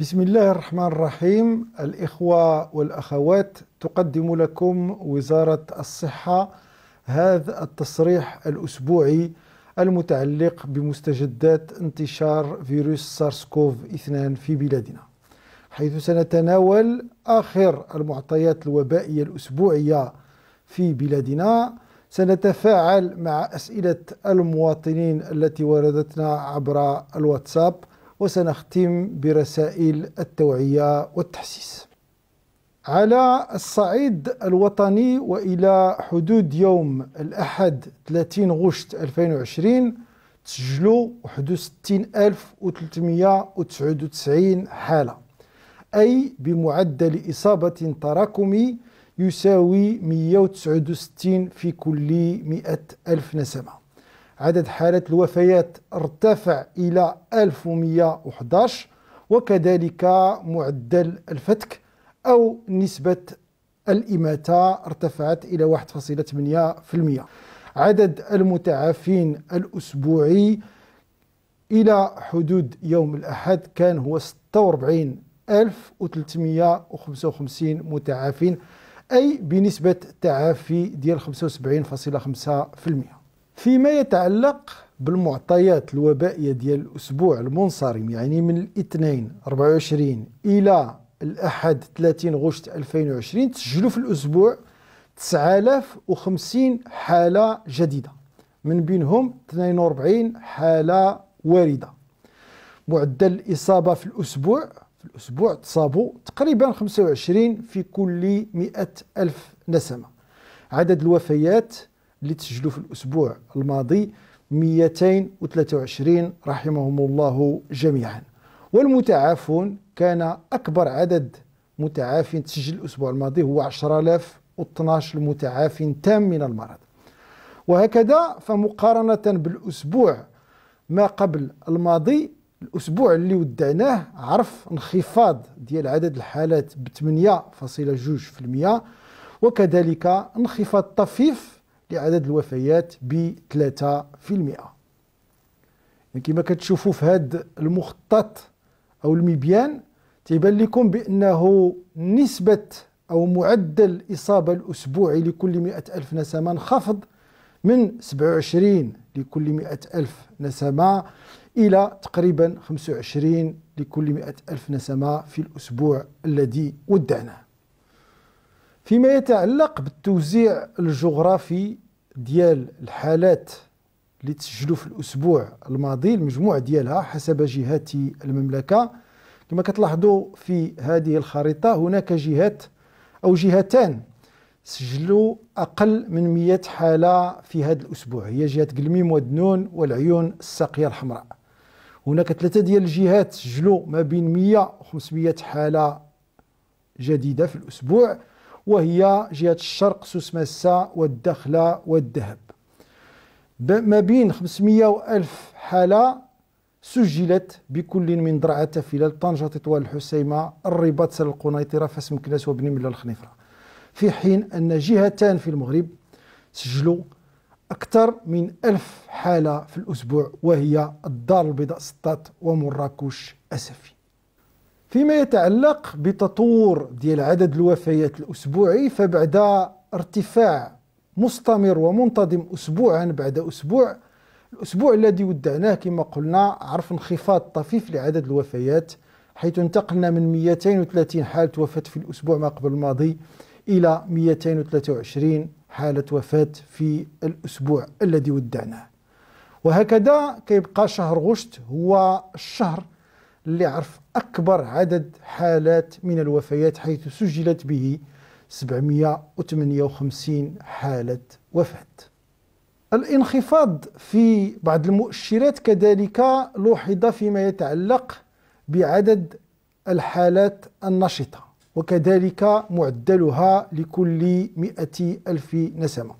بسم الله الرحمن الرحيم الإخوة والأخوات تقدم لكم وزارة الصحة هذا التصريح الأسبوعي المتعلق بمستجدات انتشار فيروس سارس كوف 2 في بلادنا حيث سنتناول آخر المعطيات الوبائية الأسبوعية في بلادنا سنتفاعل مع أسئلة المواطنين التي وردتنا عبر الواتساب وسنختم برسائل التوعية والتحسيس على الصعيد الوطني وإلى حدود يوم الأحد 30 غشت 2020 تسجلوا 61399 حالة أي بمعدل إصابة تراكمي يساوي 169 في كل 100 ألف نسمة عدد حالات الوفيات ارتفع إلى 1111 وكذلك معدل الفتك أو نسبة الإماتة ارتفعت إلى 1.8% عدد المتعافين الأسبوعي إلى حدود يوم الأحد كان هو 46355 متعافين أي بنسبة تعافي ديال 75.5% فيما يتعلق بالمعطيات الوبائية ديال الأسبوع المنصرم يعني من الاثنين 24 إلى الأحد 30 غشت 2020 تسجلوا في الأسبوع 9050 حالة جديدة من بينهم 42 حالة واردة معدل الإصابة في الأسبوع في الأسبوع تصابوا تقريبا 25 في كل 100 ألف نسمة عدد الوفيات اللي تسجلوا في الأسبوع الماضي 223 رحمهم الله جميعا والمتعافون كان أكبر عدد متعافين تسجل الأسبوع الماضي هو 10012 متعاف تام من المرض وهكذا فمقارنة بالأسبوع ما قبل الماضي الأسبوع اللي ودعناه عرف انخفاض ديال عدد الحالات ب 8.2% وكذلك انخفاض طفيف لعدد الوفيات ب 3% يعني كما كتشوفوا في هذا المخطط أو المبيان تيبان لكم بأنه نسبة أو معدل الإصابة الأسبوعي لكل 100 ألف نسمة انخفض من 27 لكل 100 ألف نسمة إلى تقريبا 25 لكل 100 ألف نسمة في الأسبوع الذي ودعناه فيما يتعلق بالتوزيع الجغرافي ديال الحالات اللي تسجلوا في الأسبوع الماضي المجموع ديالها حسب جهات المملكة كما كتلاحظوا في هذه الخريطة هناك جهات أو جهتان سجلوا أقل من 100 حالة في هذا الأسبوع هي جهة قلميم ودنون والعيون الساقية الحمراء هناك ثلاثة ديال الجهات سجلوا ما بين 100 و 500 حالة جديدة في الأسبوع وهي جهة الشرق سوس ماسة والدخلة والذهب ما بين 500 و 1000 حالة سجلت بكل من درعة تفيلة طنجة تطوان الحسيمة الرباط سال القنيطرة فاس مكناس وبني ملا الخنيفرة في حين أن جهتان في المغرب سجلوا أكثر من ألف حالة في الأسبوع وهي الدار البيضاء سطات ومراكش أسفي فيما يتعلق بتطور ديال عدد الوفيات الأسبوعي فبعد ارتفاع مستمر ومنتظم أسبوعا بعد أسبوع الأسبوع الذي ودعناه كما قلنا عرف انخفاض طفيف لعدد الوفيات حيث انتقلنا من 230 حالة وفاة في الأسبوع ما قبل الماضي إلى 223 حالة وفاة في الأسبوع الذي ودعناه وهكذا كيبقى شهر غشت هو الشهر اللي عرف أكبر عدد حالات من الوفيات حيث سجلت به 758 حالة وفاة الانخفاض في بعض المؤشرات كذلك لوحظ فيما يتعلق بعدد الحالات النشطة وكذلك معدلها لكل مئة ألف نسمة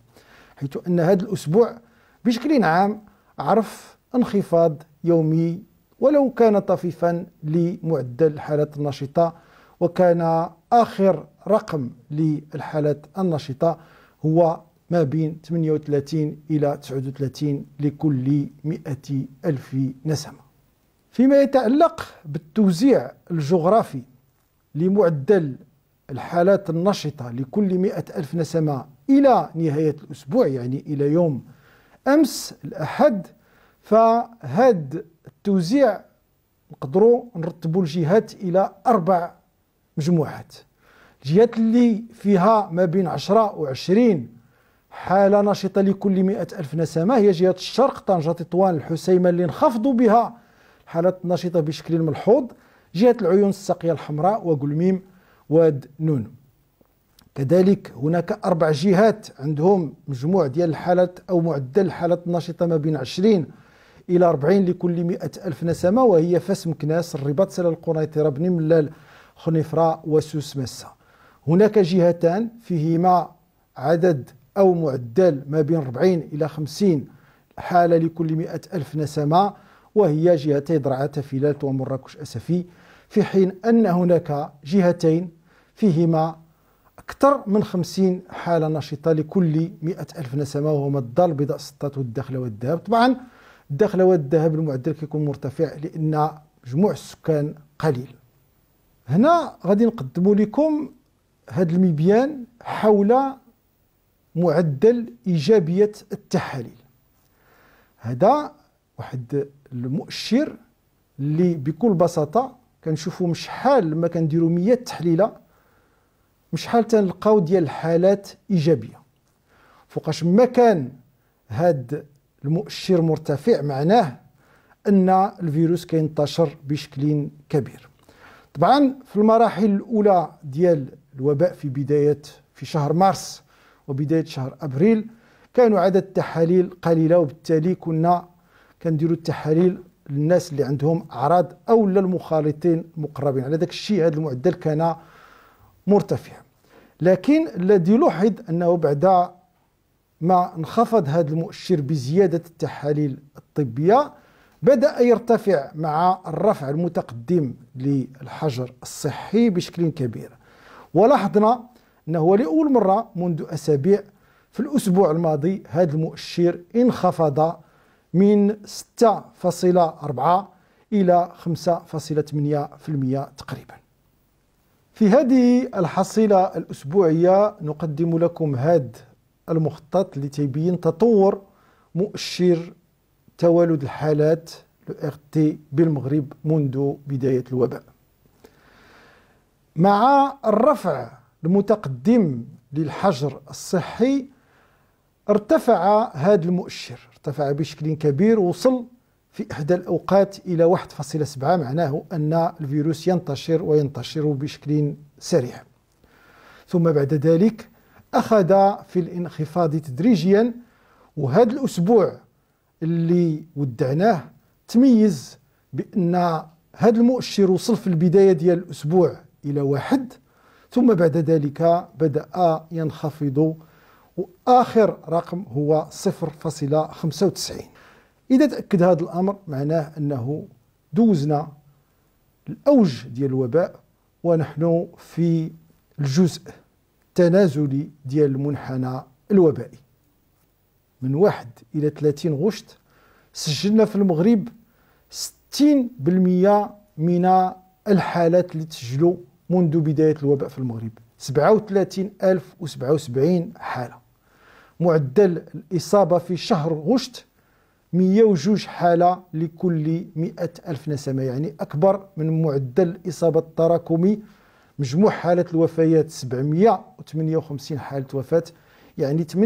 حيث أن هذا الأسبوع بشكل عام عرف انخفاض يومي ولو كان طفيفا لمعدل الحالات النشطة وكان آخر رقم للحالات النشطة هو ما بين 38 إلى 39 لكل 100 ألف نسمة فيما يتعلق بالتوزيع الجغرافي لمعدل الحالات النشطة لكل 100 ألف نسمة إلى نهاية الأسبوع يعني إلى يوم أمس الأحد فهاد التوزيع نقدروا نرتبوا الجهات الى اربع مجموعات الجهات اللي فيها ما بين 10 و20 حالة نشطة لكل مئة ألف نسمة هي جهة الشرق طنجة تطوان الحسيمة اللي انخفضوا بها الحالات النشطة بشكل ملحوظ جهة العيون الساقية الحمراء وقلميم واد نون كذلك هناك أربع جهات عندهم مجموع ديال الحالات أو معدل الحالات النشطة ما بين 20 إلى 40 لكل 100 ألف نسمة وهي فاس مكناس الرباط سلا القنيطرة بن ملال خنفرة وسوس مسا هناك جهتان فيهما عدد أو معدل ما بين 40 إلى 50 حالة لكل 100 ألف نسمة وهي جهتي درعا تفيلات ومراكش أسفي في حين أن هناك جهتين فيهما أكثر من 50 حالة نشطة لكل 100 ألف نسمة وهما الدار البيضاء سطات والداخلة والذهب طبعا الدخل والذهب المعدل كيكون مرتفع لان مجموع السكان قليل هنا غادي نقدموا لكم هذا المبيان حول معدل ايجابيه التحاليل هذا واحد المؤشر اللي بكل بساطه كنشوفوا مشحال ما كنديروا 100 تحليله مشحال تنلقاو ديال الحالات ايجابيه فوقاش ما كان هاد المؤشر مرتفع معناه أن الفيروس كينتشر بشكل كبير طبعا في المراحل الأولى ديال الوباء في بداية في شهر مارس وبداية شهر أبريل كانوا عدد التحاليل قليلة وبالتالي كنا كنديروا التحاليل للناس اللي عندهم أعراض أو للمخالطين المقربين على داك الشيء هذا المعدل كان مرتفع لكن الذي لوحظ أنه بعد مع انخفض هذا المؤشر بزيادة التحاليل الطبية بدأ يرتفع مع الرفع المتقدم للحجر الصحي بشكل كبير ولاحظنا أنه لأول مرة منذ أسابيع في الأسبوع الماضي هذا المؤشر انخفض من 6.4 إلى 5.8% تقريبا في هذه الحصيلة الأسبوعية نقدم لكم هذا المخطط اللي تيبين تطور مؤشر توالد الحالات لو تي بالمغرب منذ بداية الوباء مع الرفع المتقدم للحجر الصحي ارتفع هذا المؤشر ارتفع بشكل كبير وصل في إحدى الأوقات إلى 1.7 معناه أن الفيروس ينتشر وينتشر بشكل سريع ثم بعد ذلك أخذ في الانخفاض تدريجيا وهذا الأسبوع اللي ودعناه تميز بأن هذا المؤشر وصل في البداية ديال الأسبوع إلى واحد ثم بعد ذلك بدأ ينخفض وآخر رقم هو 0.95 إذا تأكد هذا الأمر معناه أنه دوزنا الأوج ديال الوباء ونحن في الجزء التنازلي ديال المنحنى الوبائي من واحد إلى 30 غشت سجلنا في المغرب 60% من الحالات اللي تسجلوا منذ بداية الوباء في المغرب 37077 حالة معدل الإصابة في شهر غشت 102 حالة لكل 100 ألف نسمة يعني أكبر من معدل الإصابة التراكمي مجموع حالات الوفيات 758 حالة وفاة يعني 68%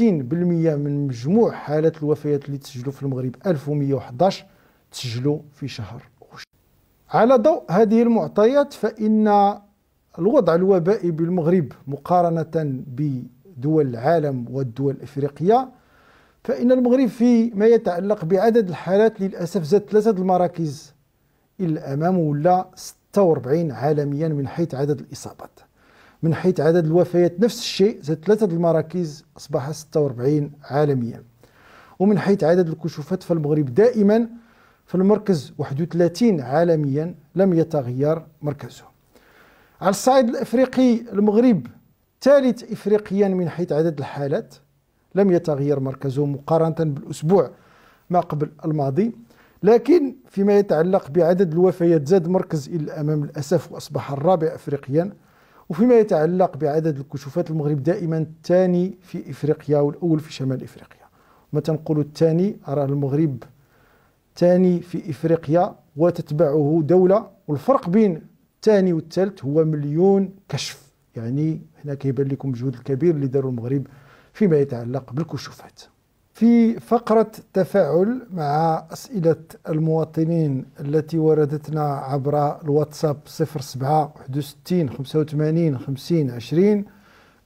من مجموع حالات الوفيات اللي تسجلوا في المغرب 1111 تسجلوا في شهر على ضوء هذه المعطيات فإن الوضع الوبائي بالمغرب مقارنة بدول العالم والدول الإفريقية فإن المغرب في ما يتعلق بعدد الحالات للأسف زاد ثلاثة المراكز إلى الأمام ولا 46 عالميا من حيث عدد الإصابات من حيث عدد الوفيات نفس الشيء زاد ثلاثة المراكز أصبح 46 عالميا ومن حيث عدد الكشوفات فالمغرب دائما في المركز 31 عالميا لم يتغير مركزه على الصعيد الأفريقي المغرب ثالث إفريقيا من حيث عدد الحالات لم يتغير مركزه مقارنة بالأسبوع ما قبل الماضي لكن فيما يتعلق بعدد الوفيات زاد مركز إلى الأمام للأسف وأصبح الرابع أفريقيا وفيما يتعلق بعدد الكشوفات المغرب دائما الثاني في إفريقيا والأول في شمال إفريقيا ما تنقول الثاني أرى المغرب الثاني في إفريقيا وتتبعه دولة والفرق بين الثاني والثالث هو مليون كشف يعني هنا كيبان لكم الجهد الكبير اللي داروا المغرب فيما يتعلق بالكشوفات في فقرة تفاعل مع أسئلة المواطنين التي وردتنا عبر الواتساب 07 61 85 50 20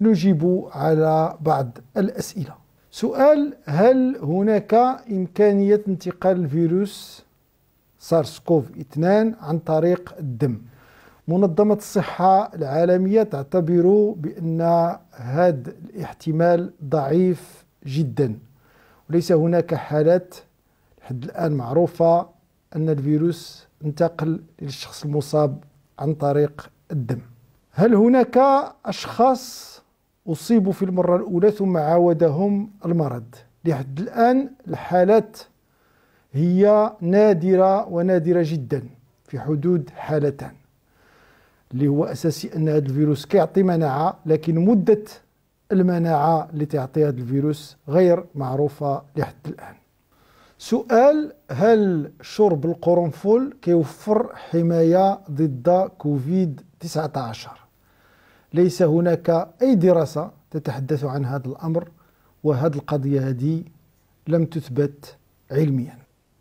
نجيب على بعض الأسئلة سؤال هل هناك إمكانية انتقال الفيروس سارس كوف 2 عن طريق الدم منظمة الصحة العالمية تعتبر بأن هذا الاحتمال ضعيف جداً وليس هناك حالات لحد الآن معروفة أن الفيروس انتقل للشخص المصاب عن طريق الدم هل هناك أشخاص أصيبوا في المرة الأولى ثم عاودهم المرض لحد الآن الحالات هي نادرة ونادرة جدا في حدود حالتان اللي هو أساسي أن هذا الفيروس كيعطي مناعة لكن مدة المناعة اللي تعطيها هذا الفيروس غير معروفة لحد الآن سؤال هل شرب القرنفل كيوفر حماية ضد كوفيد 19 ليس هناك أي دراسة تتحدث عن هذا الأمر وهذه القضية هذه لم تثبت علميا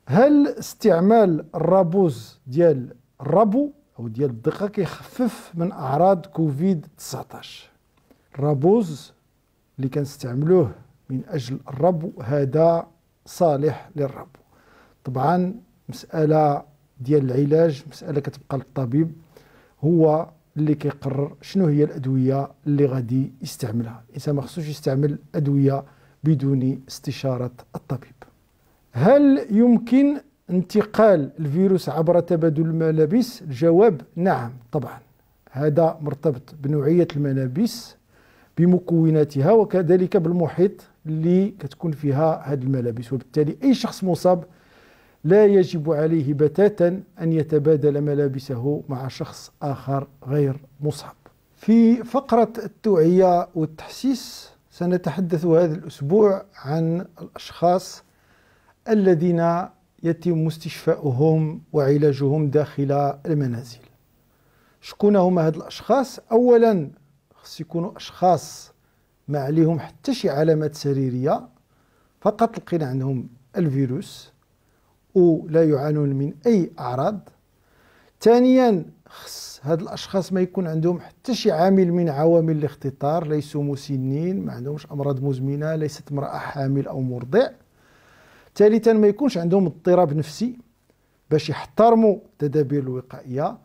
هل استعمال الرابوز ديال الربو أو ديال الدقة كيخفف من أعراض كوفيد 19 رابوز اللي كنستعملوه من أجل الربو هذا صالح للربو طبعا مسألة ديال العلاج مسألة كتبقى للطبيب هو اللي كيقرر شنو هي الأدوية اللي غادي يستعملها الإنسان ما خصوش يستعمل أدوية بدون استشارة الطبيب هل يمكن انتقال الفيروس عبر تبادل الملابس الجواب نعم طبعا هذا مرتبط بنوعية الملابس بمكوناتها وكذلك بالمحيط اللي كتكون فيها هذه الملابس وبالتالي أي شخص مصاب لا يجب عليه بتاتا أن يتبادل ملابسه مع شخص آخر غير مصاب في فقرة التوعية والتحسيس سنتحدث هذا الأسبوع عن الأشخاص الذين يتم استشفاؤهم وعلاجهم داخل المنازل شكون هما هاد الأشخاص؟ أولا خص يكونوا اشخاص ما عليهم حتى شي علامات سريريه فقط لقينا عندهم الفيروس ولا يعانون من اي اعراض ثانيا خص هاد الاشخاص ما يكون عندهم حتى شي عامل من عوامل الاختطار ليسوا مسنين ما عندهمش امراض مزمنه ليست امراه حامل او مرضع ثالثا ما يكونش عندهم اضطراب نفسي باش يحترموا التدابير الوقائيه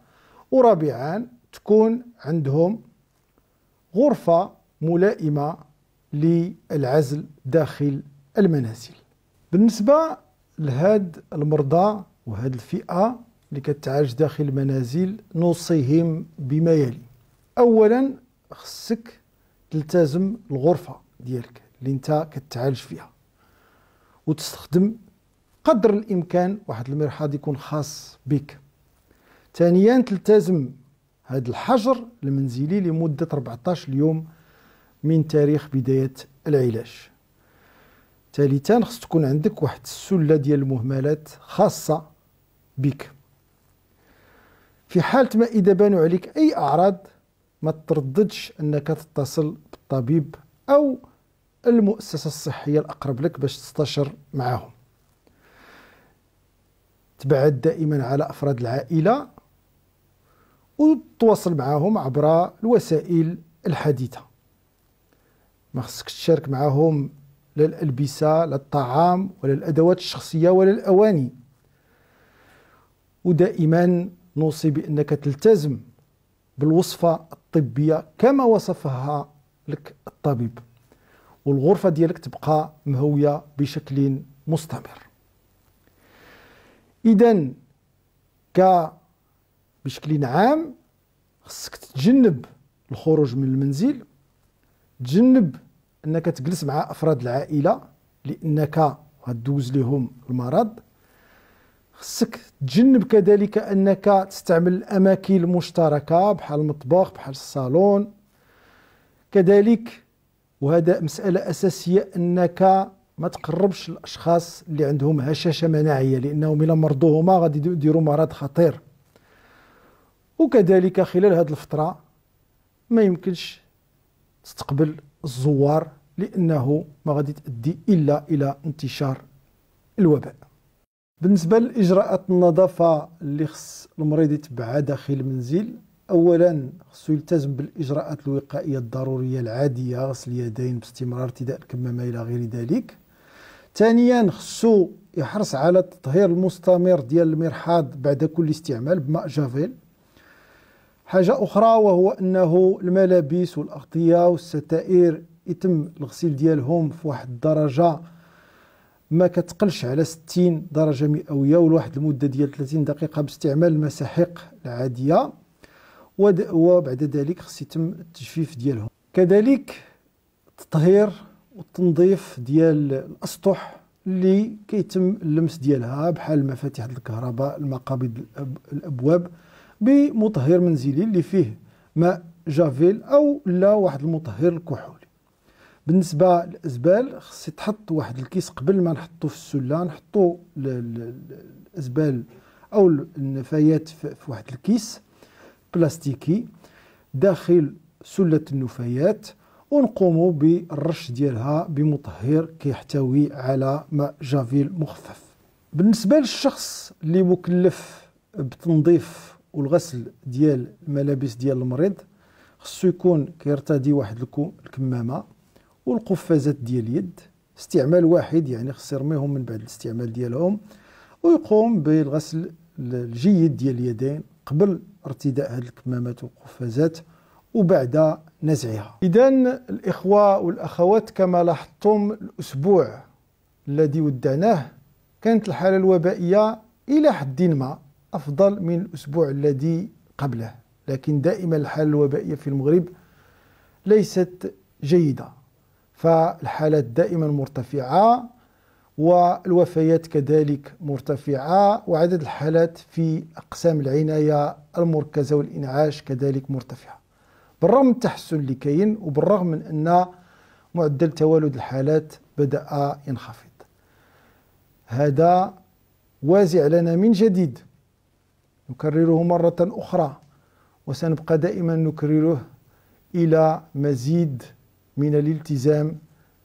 ورابعا تكون عندهم غرفة ملائمة للعزل داخل المنازل بالنسبة لهاد المرضى وهاد الفئة اللي كتعالج داخل المنازل نوصيهم بما يلي أولا خصك تلتزم الغرفة ديالك اللي انت كتعالج فيها وتستخدم قدر الامكان واحد المرحاض يكون خاص بك ثانيا تلتزم هذا الحجر المنزلي لمدة 14 يوم من تاريخ بداية العلاج ثالثا خص تكون عندك واحد السلة ديال المهملات خاصة بك في حالة ما إذا بانوا عليك أي أعراض ما ترددش أنك تتصل بالطبيب أو المؤسسة الصحية الأقرب لك باش تستشر معهم تبعد دائما على أفراد العائلة وتواصل معاهم عبر الوسائل الحديثة ما خصك تشارك معاهم لا الألبسة لا الطعام ولا الأدوات الشخصية ولا الأواني ودائما نوصي بأنك تلتزم بالوصفة الطبية كما وصفها لك الطبيب والغرفة ديالك تبقى مهوية بشكل مستمر إذا ك بشكل عام خصك تتجنب الخروج من المنزل تجنب انك تجلس مع افراد العائله لانك غدوز لهم المرض خصك تجنب كذلك انك تستعمل الاماكن المشتركه بحال المطبخ بحال الصالون كذلك وهذا مساله اساسيه انك ما تقربش الاشخاص اللي عندهم هشاشه مناعيه لانهم الى مرضوهما هما غادي يديروا مرض خطير وكذلك خلال هذه الفترة ما يمكنش تستقبل الزوار لأنه ما غادي تؤدي إلا إلى انتشار الوباء بالنسبة لإجراءات النظافة اللي خص المريض يتبعها داخل المنزل أولا خصو يلتزم بالإجراءات الوقائية الضرورية العادية غسل اليدين باستمرار ارتداء الكمامة إلى غير ذلك ثانيا خصو يحرص على التطهير المستمر ديال المرحاض بعد كل استعمال بماء جافيل حاجة أخرى وهو أنه الملابس والأغطية والستائر يتم الغسيل ديالهم في واحد الدرجة ما كتقلش على 60 درجة مئوية ولواحد المدة ديال 30 دقيقة باستعمال المساحيق العادية وبعد ذلك خص يتم التجفيف ديالهم كذلك التطهير والتنظيف ديال الأسطح اللي كيتم اللمس ديالها بحال مفاتيح الكهرباء المقابض الأبواب بمطهر منزلي اللي فيه ماء جافيل او لا واحد المطهر الكحولي بالنسبه للازبال خص تحط واحد الكيس قبل ما نحطو في السله نحطو الازبال او النفايات في واحد الكيس بلاستيكي داخل سله النفايات ونقومو بالرش ديالها بمطهر كيحتوي على ماء جافيل مخفف بالنسبه للشخص اللي مكلف بتنظيف والغسل ديال الملابس ديال المريض خصو يكون كيرتدي واحد الكمامه والقفازات ديال اليد استعمال واحد يعني خص يرميهم من بعد الاستعمال ديالهم ويقوم بالغسل الجيد ديال اليدين قبل ارتداء هذه الكمامات والقفازات وبعد نزعها إذا الإخوة والأخوات كما لاحظتم الأسبوع الذي ودعناه كانت الحالة الوبائية إلى حد ما أفضل من الأسبوع الذي قبله لكن دائما الحالة الوبائية في المغرب ليست جيدة فالحالات دائما مرتفعة والوفيات كذلك مرتفعة وعدد الحالات في أقسام العناية المركزة والإنعاش كذلك مرتفعة بالرغم من التحسن اللي كاين وبالرغم من أن معدل توالد الحالات بدأ ينخفض هذا وازع لنا من جديد نكرره مرة أخرى وسنبقى دائما نكرره إلى مزيد من الالتزام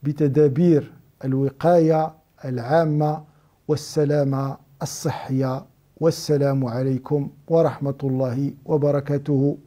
بتدابير الوقاية العامة والسلامة الصحية والسلام عليكم ورحمة الله وبركاته